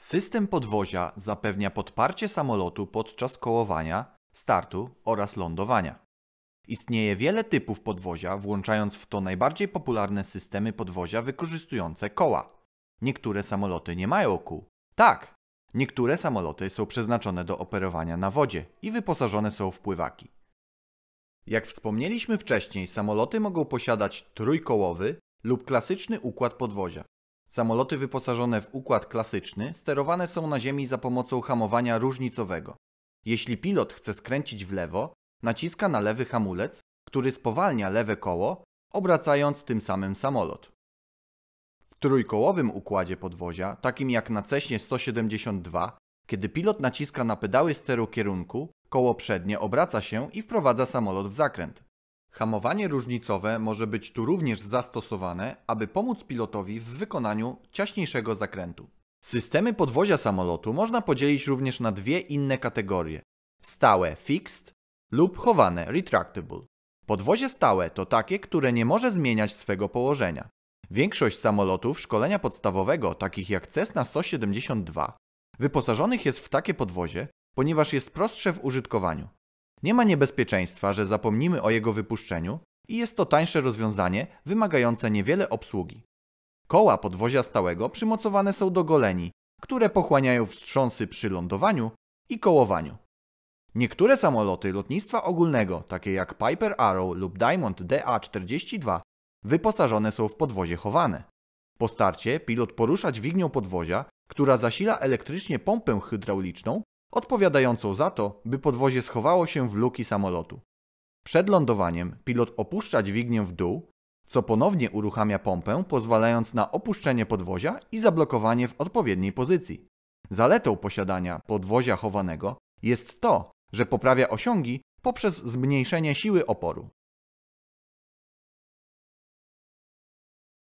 System podwozia zapewnia podparcie samolotu podczas kołowania, startu oraz lądowania. Istnieje wiele typów podwozia, włączając w to najbardziej popularne systemy podwozia wykorzystujące koła. Niektóre samoloty nie mają kół. Tak, niektóre samoloty są przeznaczone do operowania na wodzie i wyposażone są w pływaki. Jak wspomnieliśmy wcześniej, samoloty mogą posiadać trójkołowy lub klasyczny układ podwozia, Samoloty wyposażone w układ klasyczny sterowane są na ziemi za pomocą hamowania różnicowego. Jeśli pilot chce skręcić w lewo, naciska na lewy hamulec, który spowalnia lewe koło, obracając tym samym samolot. W trójkołowym układzie podwozia, takim jak na Ceśnie 172, kiedy pilot naciska na pedały steru kierunku, koło przednie obraca się i wprowadza samolot w zakręt. Hamowanie różnicowe może być tu również zastosowane, aby pomóc pilotowi w wykonaniu ciaśniejszego zakrętu. Systemy podwozia samolotu można podzielić również na dwie inne kategorie: stałe fixed lub chowane retractable. Podwozie stałe to takie, które nie może zmieniać swego położenia. Większość samolotów szkolenia podstawowego, takich jak Cessna 172, wyposażonych jest w takie podwozie, ponieważ jest prostsze w użytkowaniu. Nie ma niebezpieczeństwa, że zapomnimy o jego wypuszczeniu i jest to tańsze rozwiązanie wymagające niewiele obsługi. Koła podwozia stałego przymocowane są do goleni, które pochłaniają wstrząsy przy lądowaniu i kołowaniu. Niektóre samoloty lotnictwa ogólnego, takie jak Piper Arrow lub Diamond DA-42, wyposażone są w podwozie chowane. Po starcie pilot porusza dźwignią podwozia, która zasila elektrycznie pompę hydrauliczną odpowiadającą za to, by podwozie schowało się w luki samolotu. Przed lądowaniem pilot opuszcza dźwignię w dół, co ponownie uruchamia pompę, pozwalając na opuszczenie podwozia i zablokowanie w odpowiedniej pozycji. Zaletą posiadania podwozia chowanego jest to, że poprawia osiągi poprzez zmniejszenie siły oporu.